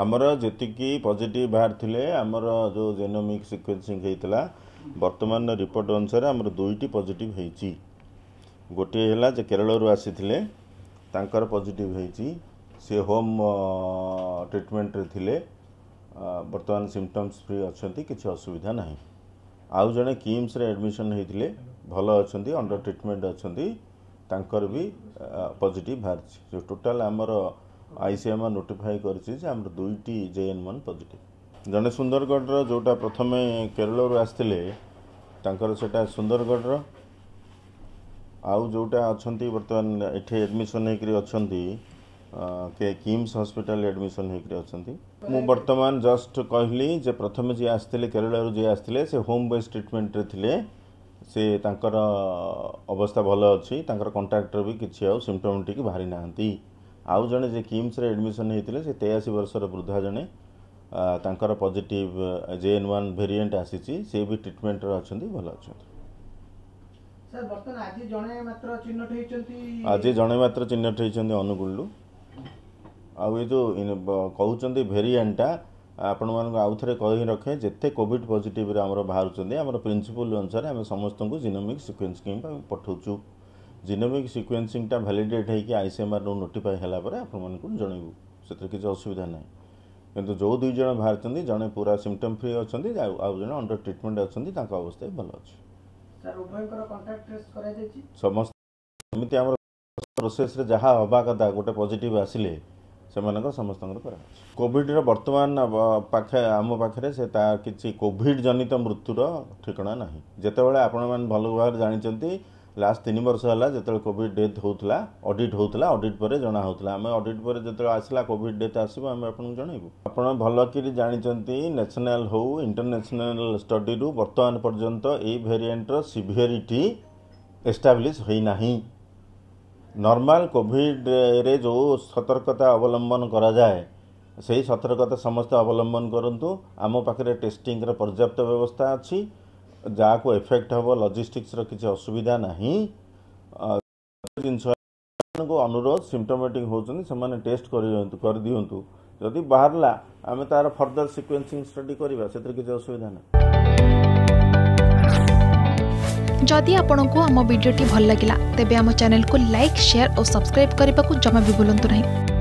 ଆମର ଯେତିକି ପଜିଟିଭ ବାହାରିଥିଲେ ଆମର ଯେଉଁ ଜେନୋମିକ୍ ସିକ୍ୱେନ୍ସିଂ ହେଇଥିଲା ବର୍ତ୍ତମାନ ରିପୋର୍ଟ ଅନୁସାରେ ଆମର ଦୁଇଟି ପଜିଟିଭ୍ ହେଇଛି ଗୋଟିଏ ହେଲା ଯେ କେରଳରୁ ଆସିଥିଲେ ତାଙ୍କର ପଜିଟିଭ୍ ହେଇଛି ସେ ହୋମ୍ ଟ୍ରିଟମେଣ୍ଟରେ ଥିଲେ ବର୍ତ୍ତମାନ ସିମ୍ପଟମ୍ସ ଫ୍ରି ଅଛନ୍ତି କିଛି ଅସୁବିଧା ନାହିଁ ଆଉ ଜଣେ କିମ୍ସରେ ଆଡ଼ମିସନ୍ ହେଇଥିଲେ ଭଲ ଅଛନ୍ତି ଅଣ୍ଡର ଟ୍ରିଟମେଣ୍ଟ ଅଛନ୍ତି ତାଙ୍କର ବି ପଜିଟିଭ୍ ବାହାରିଛି ଯେଉଁ ଟୋଟାଲ୍ ଆମର আইসিএମ୍আର୍ ନୋଟିଫାଇ କରିଛି ଯେ ଆମର ଦୁଇଟି ଜେ ଏନ୍ ୱାନ୍ ପଜିଟିଭ୍ ଜଣେ ସୁନ୍ଦରଗଡ଼ର ଯେଉଁଟା ପ୍ରଥମେ କେରଳରୁ ଆସିଥିଲେ ତାଙ୍କର ସେଇଟା ସୁନ୍ଦରଗଡ଼ର ଆଉ ଯେଉଁଟା ଅଛନ୍ତି ବର୍ତ୍ତମାନ ଏଠି ଆଡ଼ମିସନ୍ ହେଇକରି ଅଛନ୍ତି କେ କିମ୍ସ ହସ୍ପିଟାଲ ଆଡ଼ମିସନ୍ ହେଇକରି ଅଛନ୍ତି ମୁଁ ବର୍ତ୍ତମାନ ଜଷ୍ଟ କହିଲି ଯେ ପ୍ରଥମେ ଯିଏ ଆସିଥିଲେ କେରଳରୁ ଯିଏ ଆସିଥିଲେ ସେ ହୋମ୍ ବେସ୍ ଟ୍ରିଟମେଣ୍ଟରେ ଥିଲେ ସେ ତାଙ୍କର ଅବସ୍ଥା ଭଲ ଅଛି ତାଙ୍କର କଣ୍ଟ୍ରାକ୍ଟର ବି କିଛି ଆଉ ସିମ୍ପଟୋମେଟିକ୍ ବାହାରି ନାହାନ୍ତି आउ जे जे किम्स एडमिशन होते से तेयासी वर्ष वृद्धा जड़े पजिट जे एन वन भेरिएट आसी से भी ट्रिटमेंट अच्छा भल अच्छा आज जड़े मात्र चिन्हट होती अनुगुण आज कहते भेरिएटा आपण मान आउ थे कही रखे जिते कॉविड पजिट्रे बाहर आम प्रिंसिपल अनुसार आम समस्त जिनोमिक्स सिक्वेन्स पठाऊ ଜିନୋମିକ୍ ସିକ୍ୱେନ୍ସିଂଟା ଭ୍ୟାଲିଡ଼େଟ୍ ହେଇକି ଆଇ ସି ଏମ୍ ଆର୍ରୁ ନୋଟିଫାଏ ହେଲା ପରେ ଆପଣମାନଙ୍କୁ ଜଣେଇବୁ ସେଥିରେ କିଛି ଅସୁବିଧା ନାହିଁ କିନ୍ତୁ ଯେଉଁ ଦୁଇ ଜଣ ବାହାରିଛନ୍ତି ଜଣେ ପୁରା ସିମ୍ପଟମ୍ ଫ୍ରି ଅଛନ୍ତି ଆଉ ଆଉ ଜଣେ ଅଣ୍ଡର ଟ୍ରିଟମେଣ୍ଟ ଅଛନ୍ତି ତାଙ୍କ ଅବସ୍ଥା ବି ଭଲ ଅଛି ସମସ୍ତ ଏମିତି ଆମର ପ୍ରୋସେସ୍ରେ ଯାହା ହେବା କଥା ଗୋଟେ ପଜିଟିଭ୍ ଆସିଲେ ସେମାନଙ୍କର ସମସ୍ତଙ୍କର କରାହେଉଛି କୋଭିଡ଼ର ବର୍ତ୍ତମାନ ପାଖେ ଆମ ପାଖରେ ସେ ତା କିଛି କୋଭିଡ଼ ଜନିତ ମୃତ୍ୟୁର ଠିକଣା ନାହିଁ ଯେତେବେଳେ ଆପଣମାନେ ଭଲ ଭାବରେ ଜାଣିଛନ୍ତି ଲାଷ୍ଟ ତିନି ବର୍ଷ ହେଲା ଯେତେବେଳେ କୋଭିଡ଼ ଡେଥ୍ ହେଉଥିଲା ଅଡିଟ୍ ହେଉଥିଲା ଅଡିଟ୍ ପରେ ଜଣା ହେଉଥିଲା ଆମେ ଅଡିଟ୍ ପରେ ଯେତେବେଳେ ଆସିଲା କୋଭିଡ଼ ଡେଥ୍ ଆସିବ ଆମେ ଆପଣଙ୍କୁ ଜଣେଇବୁ ଆପଣ ଭଲକରି ଜାଣିଛନ୍ତି ନ୍ୟାସନାଲ୍ ହେଉ ଇଣ୍ଟରନ୍ୟାସନାଲ୍ ଷ୍ଟଡିରୁ ବର୍ତ୍ତମାନ ପର୍ଯ୍ୟନ୍ତ ଏଇ ଭେରିଏଣ୍ଟର ସିଭିଅରିଟି ଏଷ୍ଟାବ୍ଲିଶ୍ ହୋଇନାହିଁ ନର୍ମାଲ୍ କୋଭିଡ଼ରେ ଯେଉଁ ସତର୍କତା ଅବଲମ୍ବନ କରାଯାଏ ସେହି ସତର୍କତା ସମସ୍ତେ ଅବଲମ୍ବନ କରନ୍ତୁ ଆମ ପାଖରେ ଟେଷ୍ଟିଂର ପର୍ଯ୍ୟାପ୍ତ ବ୍ୟବସ୍ଥା ଅଛି जहाँ को इफेक्ट हम लजिस्टिक्स किसी असुविधा ना जिन अनुरोध सिमटोमेटिक होने टेस्ट कर दिंतु जदि बाहर आम तार फर्दर सिक्वेन्सींग स्टडी करवा से किसी असुविधा ना जदि आपण को आम भिडी भल लगा तेब चेल को लाइक सेयार और सब्सक्राइब करने को जमा भी बुलां नहीं